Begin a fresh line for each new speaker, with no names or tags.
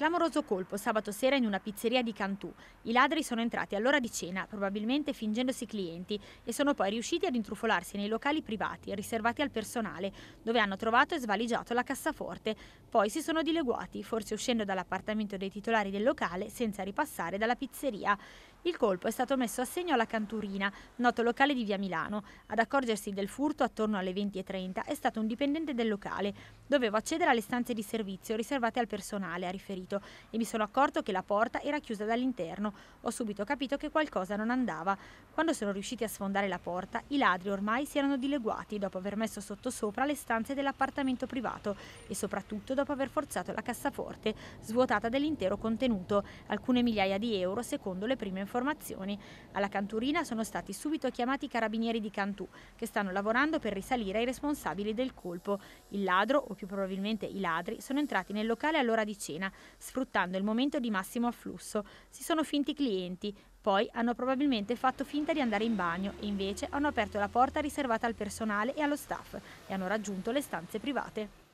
Clamoroso colpo sabato sera in una pizzeria di Cantù. I ladri sono entrati all'ora di cena, probabilmente fingendosi clienti, e sono poi riusciti ad intrufolarsi nei locali privati, riservati al personale, dove hanno trovato e svaligiato la cassaforte. Poi si sono dileguati, forse uscendo dall'appartamento dei titolari del locale, senza ripassare dalla pizzeria. Il colpo è stato messo a segno alla Canturina, noto locale di via Milano. Ad accorgersi del furto attorno alle 20.30 è stato un dipendente del locale. Dovevo accedere alle stanze di servizio riservate al personale, ha riferito, e mi sono accorto che la porta era chiusa dall'interno. Ho subito capito che qualcosa non andava. Quando sono riusciti a sfondare la porta, i ladri ormai si erano dileguati dopo aver messo sottosopra le stanze dell'appartamento privato e soprattutto dopo aver forzato la cassaforte, svuotata dell'intero contenuto, alcune migliaia di euro secondo le prime informazioni informazioni, alla Canturina sono stati subito chiamati i carabinieri di Cantù, che stanno lavorando per risalire ai responsabili del colpo. Il ladro, o più probabilmente i ladri, sono entrati nel locale all'ora di cena, sfruttando il momento di massimo afflusso. Si sono finti clienti, poi hanno probabilmente fatto finta di andare in bagno e invece hanno aperto la porta riservata al personale e allo staff e hanno raggiunto le stanze private.